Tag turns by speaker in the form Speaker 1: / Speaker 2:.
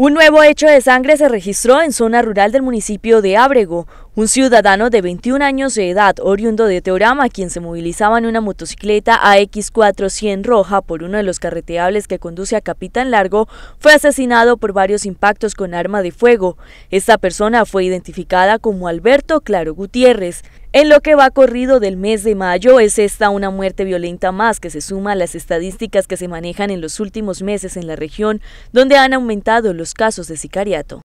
Speaker 1: Un nuevo hecho de sangre se registró en zona rural del municipio de Ábrego. Un ciudadano de 21 años de edad, oriundo de Teorama, quien se movilizaba en una motocicleta AX400 roja por uno de los carreteables que conduce a Capitán Largo, fue asesinado por varios impactos con arma de fuego. Esta persona fue identificada como Alberto Claro Gutiérrez. En lo que va corrido del mes de mayo, es esta una muerte violenta más que se suma a las estadísticas que se manejan en los últimos meses en la región, donde han aumentado los casos de sicariato.